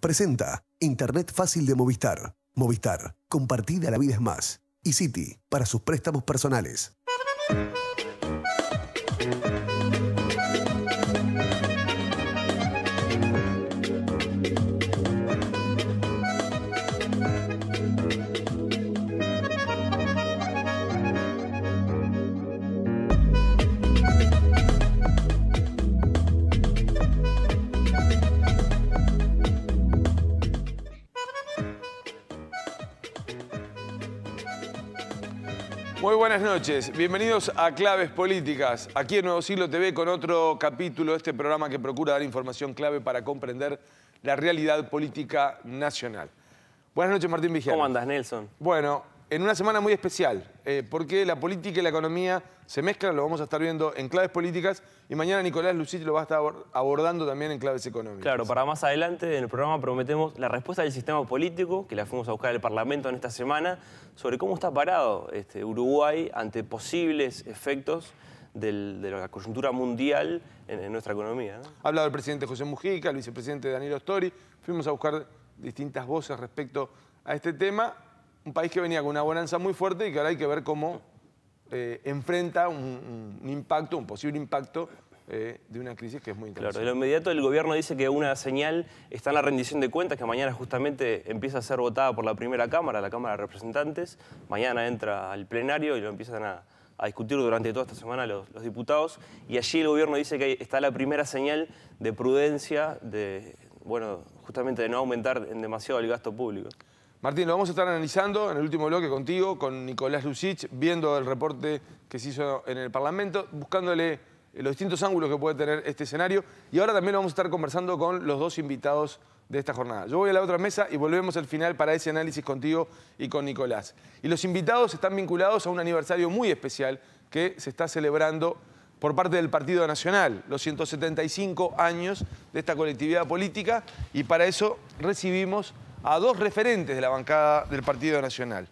Presenta Internet fácil de Movistar. Movistar, compartida la vida es más. Y City, para sus préstamos personales. buenas noches. Bienvenidos a Claves Políticas, aquí en Nuevo Siglo TV con otro capítulo de este programa que procura dar información clave para comprender la realidad política nacional. Buenas noches, Martín Vigiano. ¿Cómo andas, Nelson? Bueno, en una semana muy especial, eh, porque la política y la economía se mezclan, lo vamos a estar viendo en claves políticas y mañana Nicolás Luciti lo va a estar abordando también en claves económicas. Claro, para más adelante en el programa prometemos la respuesta del sistema político, que la fuimos a buscar el Parlamento en esta semana, sobre cómo está parado este, Uruguay ante posibles efectos de la coyuntura mundial en, nuestra economía. Ha hablado el presidente José Mujica, el vicepresidente Danilo Stori, fuimos a buscar distintas voces respecto a este tema un país que venía con una bonanza muy fuerte y que ahora hay que ver cómo eh, enfrenta un, impacto, un posible impacto eh, de una crisis que es muy interesante. Claro, de lo inmediato el gobierno dice que una señal está en la rendición de cuentas, que mañana justamente empieza a ser votada por la primera Cámara, la Cámara de Representantes. Mañana entra al plenario y lo empiezan a, discutir durante toda esta semana los, los, diputados y allí el gobierno dice que está la primera señal de prudencia, de, bueno, justamente de no aumentar en demasiado el gasto público. Martín, lo vamos a estar analizando en el último bloque contigo, con Nicolás Lucic, viendo el reporte que se hizo en el Parlamento, buscándole eh, los distintos ángulos que puede tener este escenario. Y ahora también lo vamos a estar conversando con los dos invitados de esta jornada. Yo voy a la otra mesa y volvemos al final para ese análisis contigo y con Nicolás. Y los invitados están vinculados a un aniversario muy especial que se está celebrando por parte del Partido Nacional, los 175 años de esta colectividad política, y para eso recibimos a dos referentes de la bancada del Partido Nacional.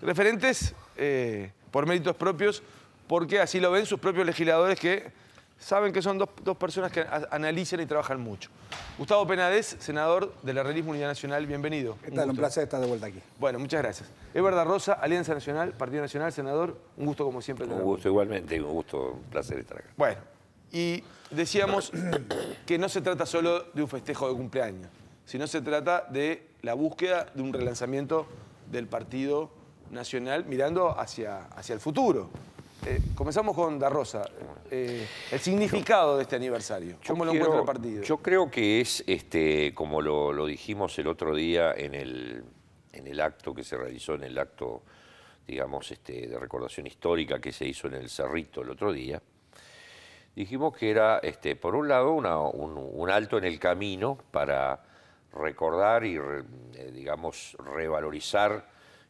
Referentes eh, por méritos propios, porque así lo ven sus propios legisladores que saben que son dos, personas que analizan y trabajan mucho. Gustavo Penades, senador de la Realismo Unidad Nacional, bienvenido. ¿Qué tal? Un, placer estar de vuelta aquí. Bueno, muchas gracias. Eberda Rosa, Alianza Nacional, Partido Nacional, senador, un gusto como siempre. Un gusto igualmente, un gusto, un placer estar acá. Bueno, y decíamos que no se trata solo de un festejo de cumpleaños sino se trata de la búsqueda de un relanzamiento del Partido Nacional mirando hacia, hacia el futuro. Eh, comenzamos con Da eh, el significado de este aniversario. ¿Cómo lo encuentra el partido? Yo creo que es, este, como lo, dijimos el otro día en el, en el acto que se realizó, en el acto, digamos, este, de recordación histórica que se hizo en el Cerrito el otro día, dijimos que era, este, por un lado, un alto en el camino para recordar y, eh, digamos, revalorizar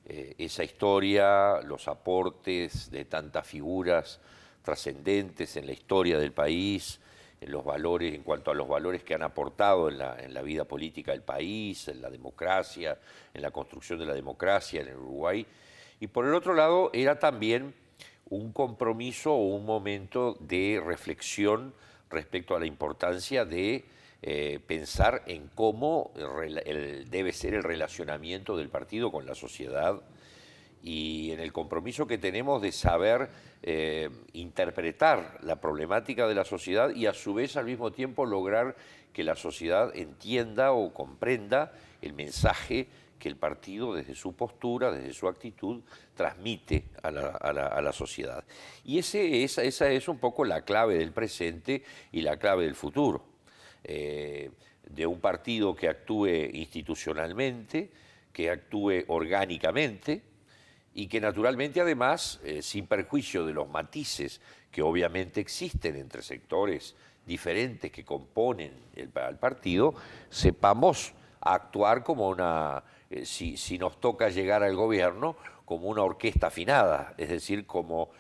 eh, esa historia, los aportes de tantas figuras trascendentes en la historia del país, en los valores, en cuanto a los valores que han aportado en la, en la, vida política del país, en la democracia, en la construcción de la democracia en el Uruguay. Y por el otro lado, era también un compromiso o un momento de reflexión respecto a la importancia de eh, pensar en cómo debe ser el relacionamiento del partido con la sociedad y en el compromiso que tenemos de saber eh, interpretar la problemática de la sociedad y a su vez al mismo tiempo lograr que la sociedad entienda o comprenda el mensaje que el partido desde su postura, desde su actitud, transmite a la, sociedad. Y esa es un poco la clave del presente y la clave del futuro. Eh, de un partido que actúe institucionalmente, que actúe orgánicamente y que naturalmente además, eh, sin perjuicio de los matices que obviamente existen entre sectores diferentes que componen el, partido, sepamos actuar como una, eh, si, nos toca llegar al gobierno, como una orquesta afinada, es decir, como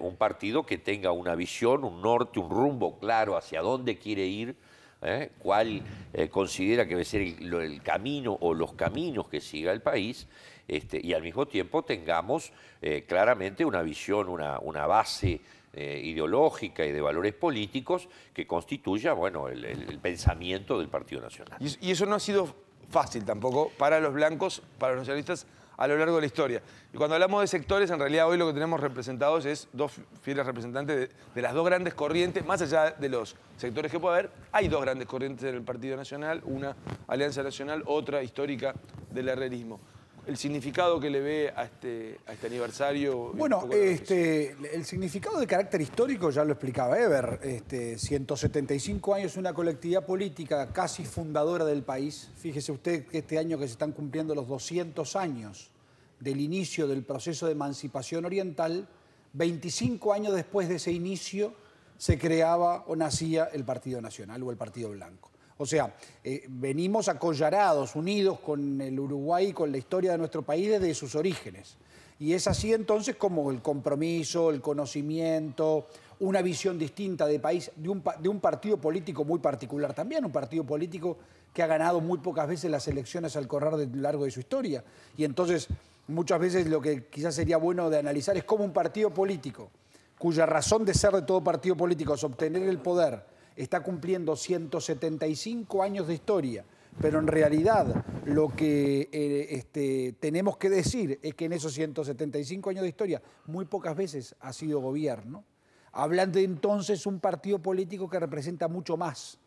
un partido que tenga una visión, un norte, un rumbo claro hacia dónde quiere ir ¿eh? cuál eh, considera que debe ser el, camino o los caminos que siga el país, este, y al mismo tiempo tengamos eh, claramente una visión, una, una base ideológica y de valores políticos que constituya bueno, el, el pensamiento del Partido Nacional. Y eso no ha sido fácil tampoco para los blancos, para los socialistas, a lo largo de la historia. Y cuando hablamos de sectores, en realidad hoy lo que tenemos representados es dos fieles representantes de, las dos grandes corrientes, más allá de los sectores que puede haber, hay dos grandes corrientes en el Partido Nacional, una Alianza Nacional, otra histórica del herrerismo el significado que le ve a este, este aniversario. Bueno, este, el significado de carácter histórico ya lo explicaba Eber. Este, 175 años, una colectividad política casi fundadora del país. Fíjese usted que este año que se están cumpliendo los 200 años del inicio del proceso de emancipación oriental, 25 años después de ese inicio se creaba o nacía el Partido Nacional o el Partido Blanco. O sea, eh, venimos acollarados, unidos con el Uruguay, con la historia de nuestro país desde sus orígenes. Y es así entonces como el compromiso, el conocimiento, una visión distinta de país, de un, de un partido político muy particular también, un partido político que ha ganado muy pocas veces las elecciones al correr de largo de su historia. Y entonces muchas veces lo que quizás sería bueno de analizar es cómo un partido político, cuya razón de ser de todo partido político es obtener el poder, está cumpliendo 175 años de historia, pero en realidad lo que eh, este, tenemos que decir es que en esos 175 años de historia muy pocas veces ha sido gobierno. Hablando entonces un partido político que representa mucho más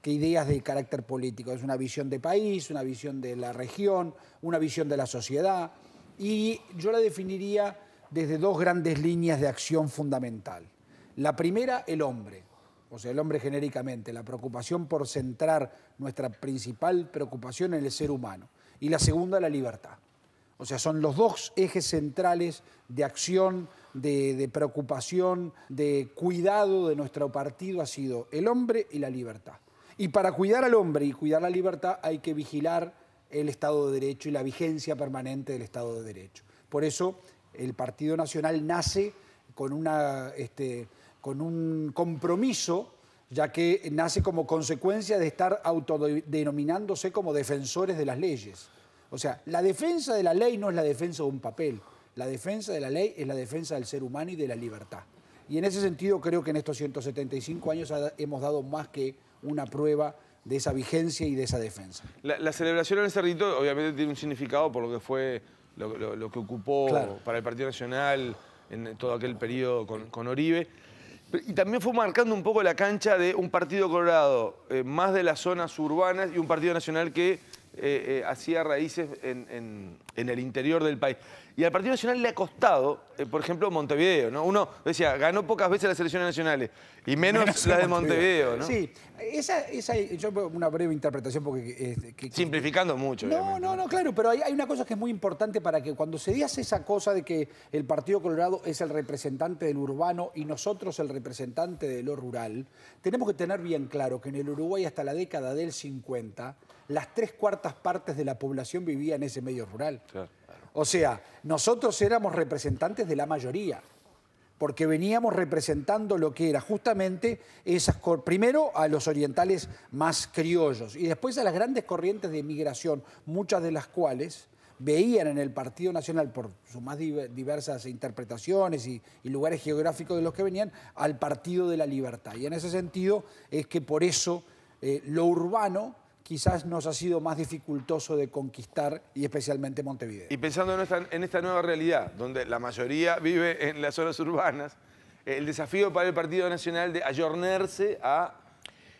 que ideas de carácter político. Es una visión de país, una visión de la región, una visión de la sociedad. Y yo la definiría desde dos grandes líneas de acción fundamental. La primera, el hombre o sea, el hombre genéricamente, la preocupación por centrar nuestra principal preocupación en el ser humano. Y la segunda, la libertad. O sea, son los dos ejes centrales de acción, de, preocupación, de cuidado de nuestro partido ha sido el hombre y la libertad. Y para cuidar al hombre y cuidar la libertad hay que vigilar el Estado de Derecho y la vigencia permanente del Estado de Derecho. Por eso el Partido Nacional nace con una... Este, con un compromiso, ya que nace como consecuencia de estar autodenominándose como defensores de las leyes. O sea, la defensa de la ley no es la defensa de un papel, la defensa de la ley es la defensa del ser humano y de la libertad. Y en ese sentido creo que en estos 175 años hemos dado más que una prueba de esa vigencia y de esa defensa. La, celebración en el Cerrito obviamente tiene un significado por lo que fue, lo, que ocupó para el Partido Nacional en todo aquel periodo con Oribe. Y también fue marcando un poco la cancha de un partido colorado, eh, más de las zonas urbanas, y un partido nacional que eh, eh, hacía raíces en, en el interior del país. Y al Partido Nacional le ha costado, eh, por ejemplo, Montevideo, ¿no? Uno decía, ganó pocas veces las elecciones nacionales y menos, la las de Montevideo, ¿no? Sí, esa, esa, yo una breve interpretación porque... Eh, Simplificando mucho. No, no, no, claro, pero hay, una cosa que es muy importante para que cuando se diga esa cosa de que el Partido Colorado es el representante del urbano y nosotros el representante de lo rural, tenemos que tener bien claro que en el Uruguay hasta la década del 50 las tres cuartas partes de la población vivía en ese medio rural. O sea, nosotros éramos representantes de la mayoría, porque veníamos representando lo que era justamente esas, primero a los orientales más criollos y después a las grandes corrientes de migración, muchas de las cuales veían en el Partido Nacional, por sus más diversas interpretaciones y, lugares geográficos de los que venían, al Partido de la Libertad. Y en ese sentido es que por eso eh, lo urbano quizás nos ha sido más dificultoso de conquistar y especialmente Montevideo. Y pensando en esta, nueva realidad, donde la mayoría vive en las zonas urbanas, el desafío para el Partido Nacional de ayornarse a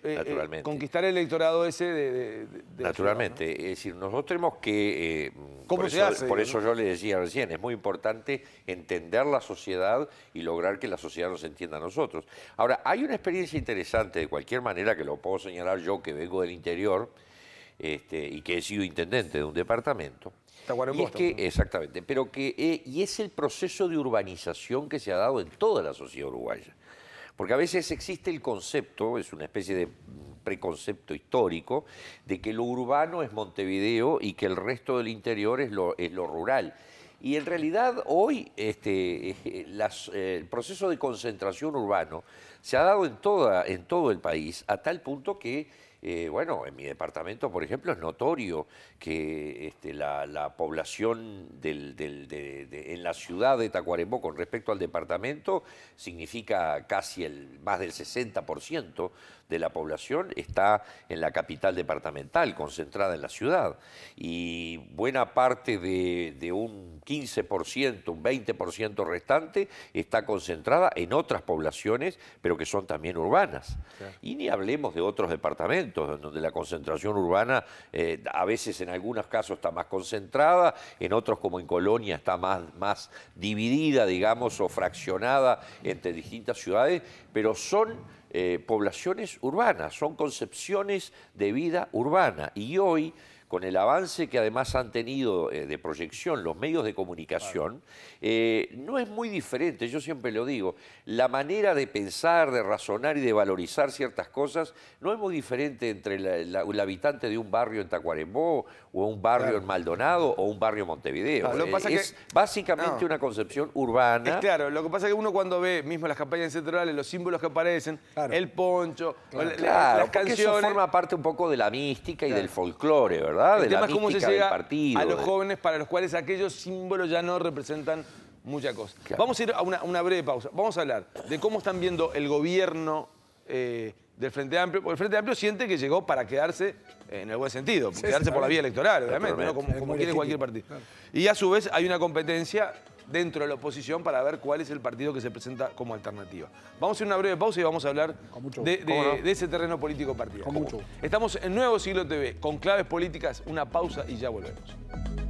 eh, eh, Naturalmente. conquistar el electorado ese de... Naturalmente, es decir, nosotros tenemos que... Eh, por eso, yo le decía recién, es muy importante entender la sociedad y lograr que la sociedad nos entienda a nosotros. Ahora, hay una experiencia interesante, de cualquier manera, que lo puedo señalar yo, que vengo del interior este, y que he sido intendente de un departamento. es que, exactamente, pero que, y es el proceso de urbanización que se ha dado en toda la sociedad uruguaya. Porque a veces existe el concepto, es una especie de preconcepto histórico, de que lo urbano es Montevideo y que el resto del interior es lo, rural. Y en realidad hoy este, eh, eh, el proceso de concentración urbano se ha dado en, toda, en todo el país, a tal punto que eh, bueno, en mi departamento, por ejemplo, es notorio que este, la, población en la ciudad de Tacuarembó con respecto al departamento significa casi el, más del 60% de la población está en la capital departamental, concentrada en la ciudad. Y buena parte de, un 15%, un 20% restante está concentrada en otras poblaciones, pero que son también urbanas. Y ni hablemos de otros departamentos donde la concentración urbana eh, a veces en algunos casos está más concentrada, en otros como en Colonia está más, más dividida, digamos, o fraccionada entre distintas ciudades, pero son... Eh, poblaciones urbanas, son concepciones de vida urbana. Y hoy con el avance que además han tenido eh, de proyección los medios de comunicación, eh, no es muy diferente, yo siempre lo digo, la manera de pensar, de razonar y de valorizar ciertas cosas no es muy diferente entre el habitante de un barrio en Tacuarembó o un barrio en Maldonado o un barrio en Montevideo. Ah, eh, es básicamente una concepción urbana. Es claro, lo que pasa es que uno cuando ve mismo las campañas centrales, los símbolos que aparecen, el poncho, las canciones... Eso forma parte un poco de la mística y del folclore, ¿verdad? El tema es cómo se llega a los jóvenes para los cuales aquellos símbolos ya no representan mucha cosa. Vamos a ir a una, breve pausa. Vamos a hablar de cómo están viendo el gobierno eh, del Frente Amplio. Porque el Frente Amplio siente que llegó para quedarse eh, en el buen sentido, quedarse por la vía electoral, obviamente, como, quiere cualquier partido. Y a su vez hay una competencia dentro de la oposición para ver cuál es el partido que se presenta como alternativa. Vamos a hacer una breve pausa y vamos a hablar de, ese terreno político partido. Estamos en Nuevo Siglo TV, con claves políticas, una pausa y ya volvemos.